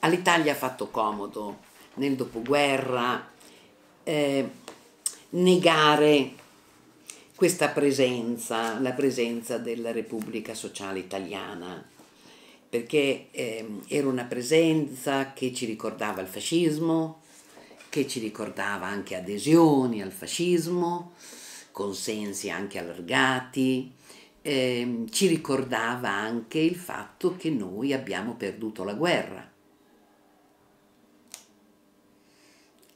All'Italia ha fatto comodo nel dopoguerra eh, negare questa presenza, la presenza della Repubblica Sociale Italiana, perché eh, era una presenza che ci ricordava il fascismo, che ci ricordava anche adesioni al fascismo, consensi anche allargati, eh, ci ricordava anche il fatto che noi abbiamo perduto la guerra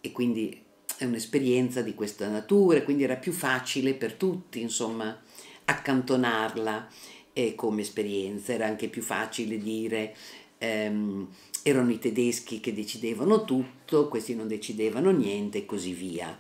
e quindi è un'esperienza di questa natura, quindi era più facile per tutti, insomma, accantonarla eh, come esperienza, era anche più facile dire ehm, erano i tedeschi che decidevano tutto, questi non decidevano niente e così via.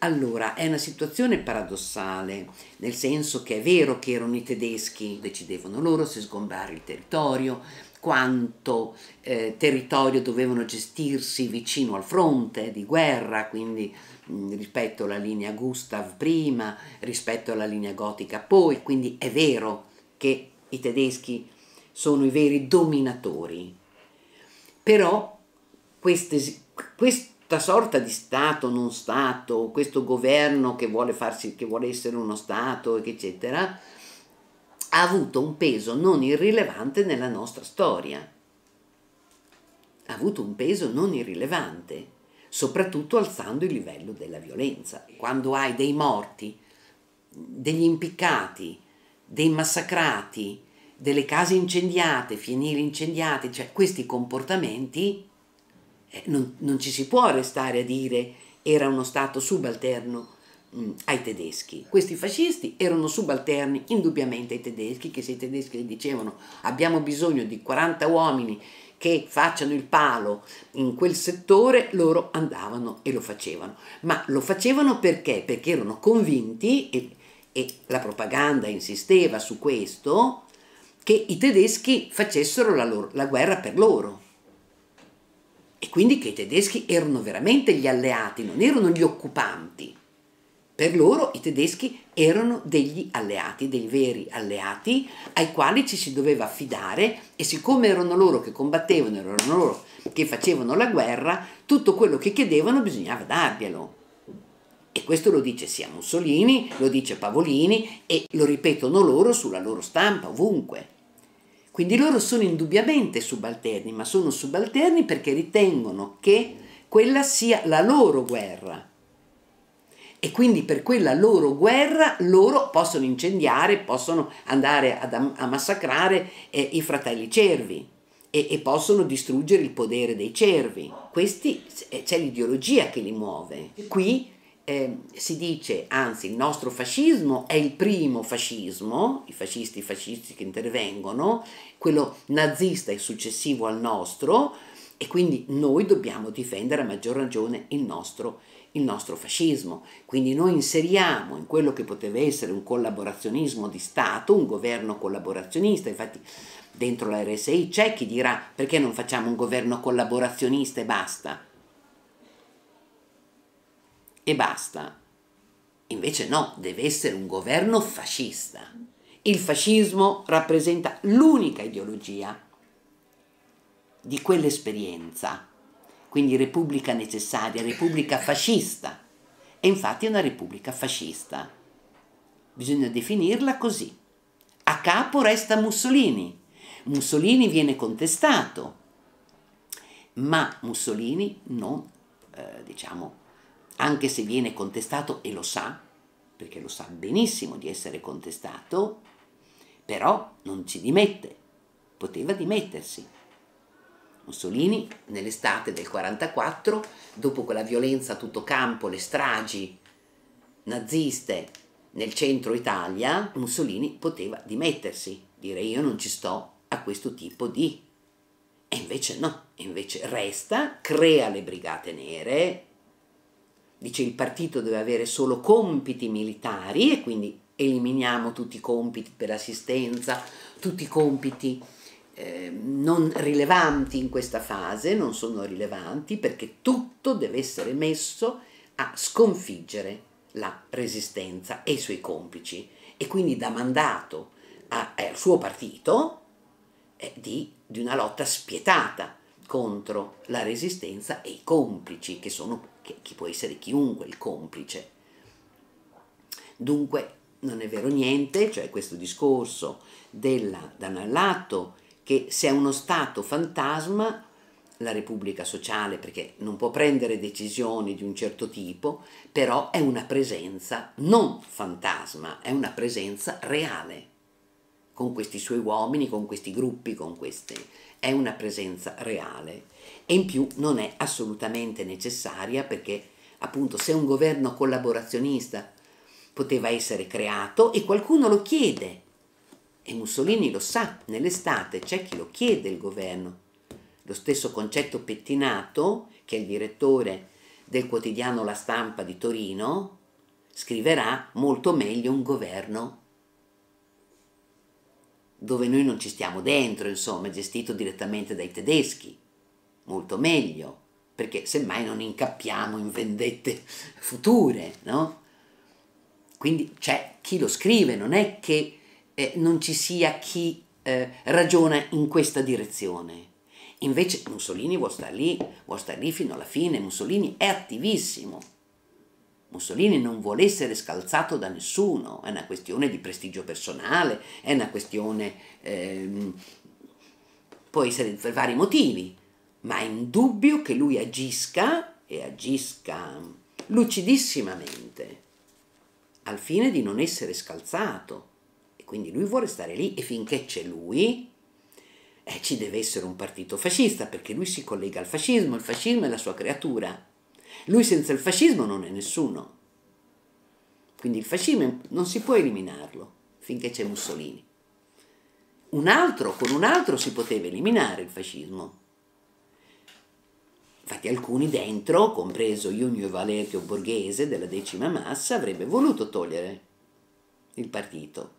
Allora, è una situazione paradossale, nel senso che è vero che erano i tedeschi, decidevano loro se sgombrare il territorio, quanto eh, territorio dovevano gestirsi vicino al fronte di guerra, quindi mh, rispetto alla linea Gustav prima, rispetto alla linea gotica poi, quindi è vero che i tedeschi sono i veri dominatori. Però queste, queste questa sorta di Stato, non Stato, questo governo che vuole, farsi, che vuole essere uno Stato, eccetera, ha avuto un peso non irrilevante nella nostra storia. Ha avuto un peso non irrilevante, soprattutto alzando il livello della violenza. Quando hai dei morti, degli impiccati, dei massacrati, delle case incendiate, fienili incendiati, cioè questi comportamenti eh, non, non, ci si può restare a dire era uno Stato subalterno mh, mm, ai tedeschi. Questi fascisti erano subalterni indubbiamente ai tedeschi, che se i tedeschi gli dicevano abbiamo bisogno di 40 uomini che facciano il palo in quel settore, loro andavano e lo facevano. Ma lo facevano perché? Perché erano convinti, e, e la propaganda insisteva su questo, che i tedeschi facessero la, loro, la guerra per loro quindi che i tedeschi erano veramente gli alleati, non erano gli occupanti. Per loro i tedeschi erano degli alleati, dei veri alleati ai quali ci si doveva affidare e siccome erano loro che combattevano, erano loro che facevano la guerra, tutto quello che chiedevano bisognava darglielo. E questo lo dice sia Mussolini, lo dice Pavolini e lo ripetono loro sulla loro stampa ovunque. Quindi loro sono indubbiamente subalterni, ma sono subalterni perché ritengono che quella sia la loro guerra. E quindi per quella loro guerra loro possono incendiare, possono andare ad, a massacrare eh, i fratelli cervi e, e, possono distruggere il potere dei cervi. Questi eh, c'è l'ideologia che li muove. Qui eh, si dice, anzi il nostro fascismo è il primo fascismo, i fascisti, i fascisti che intervengono, quello nazista è successivo al nostro e quindi noi dobbiamo difendere a maggior ragione il nostro, il nostro fascismo. Quindi noi inseriamo in quello che poteva essere un collaborazionismo di Stato, un governo collaborazionista, infatti dentro la RSI c'è chi dirà perché non facciamo un governo collaborazionista e basta e basta. Invece no, deve essere un governo fascista. Il fascismo rappresenta l'unica ideologia di quell'esperienza, quindi repubblica necessaria, repubblica fascista. E infatti è una repubblica fascista. Bisogna definirla così. A capo resta Mussolini. Mussolini viene contestato, ma Mussolini non, eh, diciamo, anche se viene contestato e lo sa, perché lo sa benissimo di essere contestato, però non ci dimette, poteva dimettersi. Mussolini nell'estate del 44, dopo quella violenza a tutto campo, le stragi naziste nel centro Italia, Mussolini poteva dimettersi, dire io non ci sto a questo tipo di... E invece no, invece resta, crea le brigate nere, dice il partito deve avere solo compiti militari e quindi eliminiamo tutti i compiti per assistenza, tutti i compiti eh, non rilevanti in questa fase, non sono rilevanti perché tutto deve essere messo a sconfiggere la resistenza e i suoi complici e quindi dà mandato a, eh, al suo partito eh, di, di una lotta spietata contro la resistenza e i complici, che sono che, che può essere chiunque il complice. Dunque non è vero niente, cioè questo discorso della da un lato che se è uno Stato fantasma, la Repubblica Sociale, perché non può prendere decisioni di un certo tipo, però è una presenza non fantasma, è una presenza reale con questi suoi uomini, con questi gruppi, con queste... è una presenza reale e in più non è assolutamente necessaria perché appunto se un governo collaborazionista poteva essere creato e qualcuno lo chiede e Mussolini lo sa, nell'estate c'è chi lo chiede il governo. Lo stesso concetto Pettinato, che è il direttore del quotidiano La Stampa di Torino, scriverà molto meglio un governo dove noi non ci stiamo dentro, insomma, gestito direttamente dai tedeschi. Molto meglio, perché semmai non incappiamo in vendette future, no? Quindi c'è chi lo scrive, non è che eh, non ci sia chi eh, ragiona in questa direzione. Invece Mussolini vuole stare lì, vuole stare lì fino alla fine, Mussolini è attivissimo Mussolini non vuole essere scalzato da nessuno, è una questione di prestigio personale, è una questione... Ehm, può essere per vari motivi, ma è indubbio che lui agisca e agisca lucidissimamente, al fine di non essere scalzato. E quindi lui vuole stare lì e finché c'è lui, eh, ci deve essere un partito fascista, perché lui si collega al fascismo, il fascismo è la sua creatura lui senza il fascismo non è nessuno. Quindi il fascismo non si può eliminarlo finché c'è Mussolini. Un altro, con un altro si poteva eliminare il fascismo. Infatti alcuni dentro, compreso Junio Valerio Borghese della decima massa, avrebbe voluto togliere il partito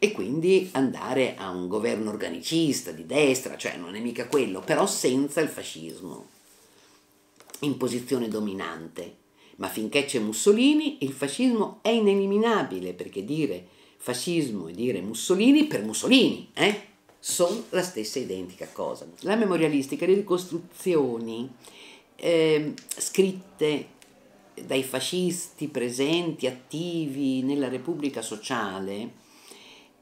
e quindi andare a un governo organicista di destra, cioè non è mica quello, però senza il fascismo in posizione dominante. Ma finché c'è Mussolini il fascismo è ineliminabile perché dire fascismo e dire Mussolini per Mussolini eh, sono la stessa identica cosa. La memorialistica, le ricostruzioni eh, scritte dai fascisti presenti, attivi nella Repubblica Sociale,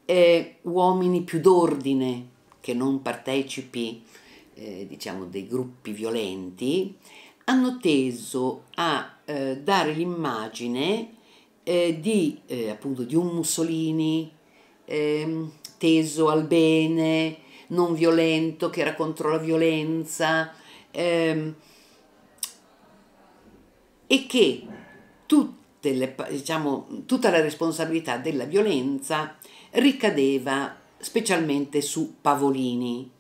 eh, uomini più d'ordine che non partecipi eh, diciamo dei gruppi violenti hanno teso a eh, dare l'immagine eh, di eh, appunto di un Mussolini ehm, teso al bene non violento che era contro la violenza ehm, e che tutte le, diciamo, tutta la responsabilità della violenza ricadeva specialmente su Pavolini,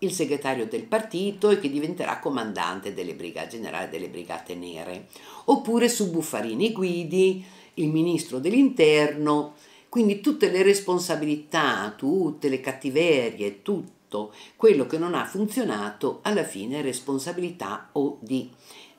il segretario del partito e che diventerà comandante delle brigate generali delle brigate nere, oppure su Buffarini Guidi, il ministro dell'interno, quindi tutte le responsabilità, tutte le cattiverie, tutto quello che non ha funzionato alla fine è responsabilità o di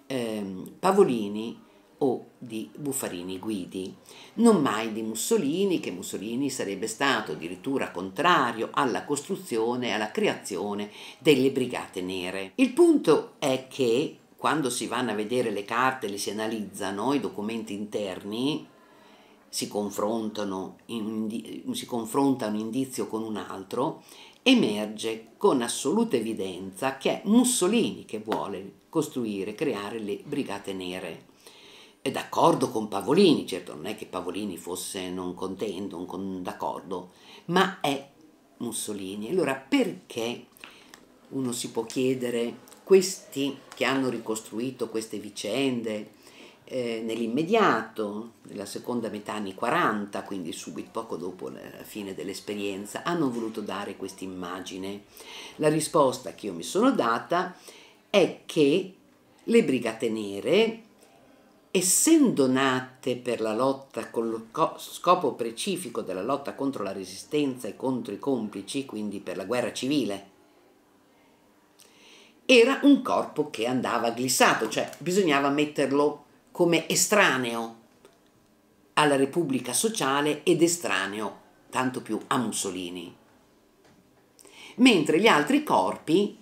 eh, Pavolini o di Bufarini Guidi, non mai di Mussolini, che Mussolini sarebbe stato addirittura contrario alla costruzione e alla creazione delle brigate nere. Il punto è che quando si vanno a vedere le carte, le si analizzano, i documenti interni, si confrontano, si confronta un indizio con un altro, emerge con assoluta evidenza che è Mussolini che vuole costruire, creare le brigate nere è d'accordo con Pavolini, certo non è che Pavolini fosse non contento, non d'accordo, ma è Mussolini. Allora perché uno si può chiedere questi che hanno ricostruito queste vicende eh, nell'immediato, nella seconda metà anni 40, quindi subito poco dopo la fine dell'esperienza, hanno voluto dare questa immagine. La risposta che io mi sono data è che le Brigate Nere essendo nate per la lotta con lo scopo precifico della lotta contro la resistenza e contro i complici, quindi per la guerra civile, era un corpo che andava glissato, cioè bisognava metterlo come estraneo alla Repubblica Sociale ed estraneo tanto più a Mussolini. Mentre gli altri corpi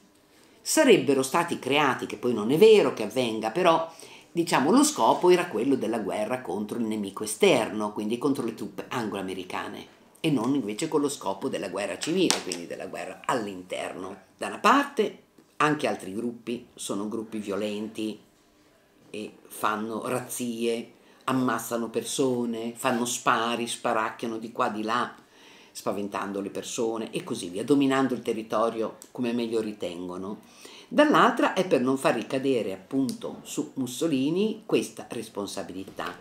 sarebbero stati creati, che poi non è vero che avvenga, però diciamo, lo scopo era quello della guerra contro il nemico esterno, quindi contro le truppe anglo-americane, e non invece con lo scopo della guerra civile, quindi della guerra all'interno. Da una parte anche altri gruppi sono gruppi violenti e fanno razzie, ammassano persone, fanno spari, sparacchiano di qua di là, spaventando le persone e così via, dominando il territorio come meglio ritengono dall'altra è per non far ricadere appunto su Mussolini questa responsabilità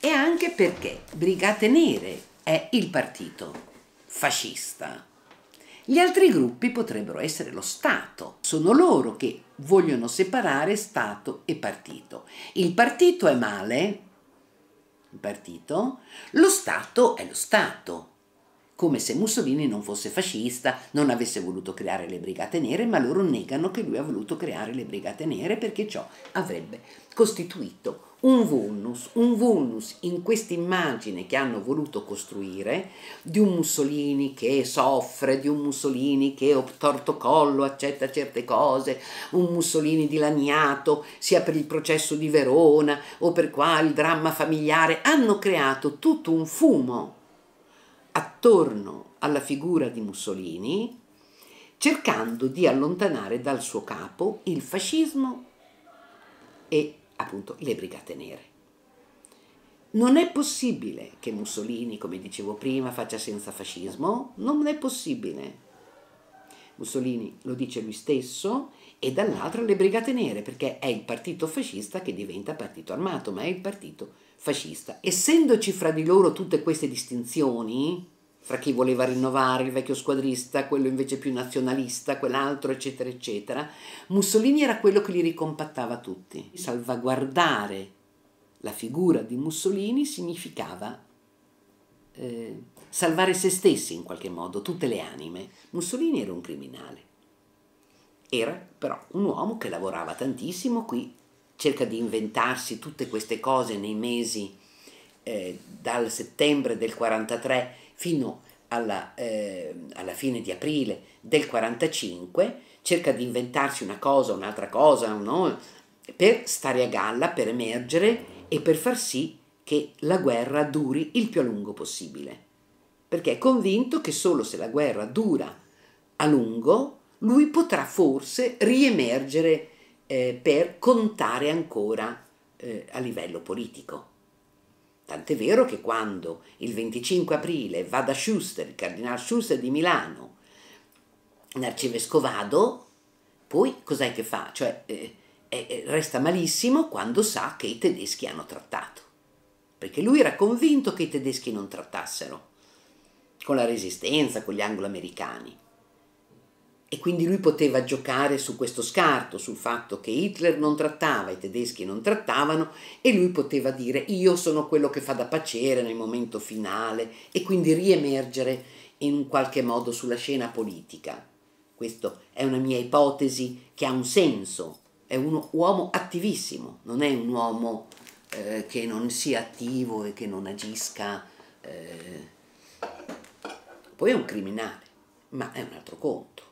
e anche perché Brigate Nere è il partito fascista. Gli altri gruppi potrebbero essere lo Stato, sono loro che vogliono separare Stato e partito. Il partito è male, il partito, lo Stato è lo Stato, come se Mussolini non fosse fascista, non avesse voluto creare le Brigate Nere, ma loro negano che lui ha voluto creare le Brigate Nere perché ciò avrebbe costituito un vulnus, un vulnus in questa immagine che hanno voluto costruire di un Mussolini che soffre, di un Mussolini che torto collo, accetta certe cose, un Mussolini dilaniato sia per il processo di Verona o per qua il dramma familiare, hanno creato tutto un fumo attorno alla figura di Mussolini, cercando di allontanare dal suo capo il fascismo e appunto le brigate nere. Non è possibile che Mussolini, come dicevo prima, faccia senza fascismo, non è possibile. Mussolini lo dice lui stesso e dall'altro le brigate nere, perché è il partito fascista che diventa partito armato, ma è il partito fascista. Essendoci fra di loro tutte queste distinzioni, fra chi voleva rinnovare il vecchio squadrista, quello invece più nazionalista, quell'altro, eccetera, eccetera, Mussolini era quello che li ricompattava tutti. Salvaguardare la figura di Mussolini significava eh, salvare se stessi in qualche modo, tutte le anime. Mussolini era un criminale. Era però un uomo che lavorava tantissimo qui cerca di inventarsi tutte queste cose nei mesi eh, dal settembre del 43 fino alla, eh, alla fine di aprile del 45, cerca di inventarsi una cosa, un'altra cosa, no? per stare a galla, per emergere e per far sì che la guerra duri il più a lungo possibile. Perché è convinto che solo se la guerra dura a lungo, lui potrà forse riemergere eh, per contare ancora eh, a livello politico. Tant'è vero che quando il 25 aprile va da Schuster, il cardinale Schuster di Milano, l'arcivescovado, poi cos'è che fa? Cioè, eh, eh, eh, resta malissimo quando sa che i tedeschi hanno trattato, perché lui era convinto che i tedeschi non trattassero con la resistenza, con gli anglo-americani. E quindi lui poteva giocare su questo scarto, sul fatto che Hitler non trattava, i tedeschi non trattavano e lui poteva dire io sono quello che fa da pacere nel momento finale e quindi riemergere in un qualche modo sulla scena politica. Questa è una mia ipotesi che ha un senso, è un uomo attivissimo, non è un uomo eh, che non sia attivo e che non agisca. Eh. Poi è un criminale, ma è un altro conto.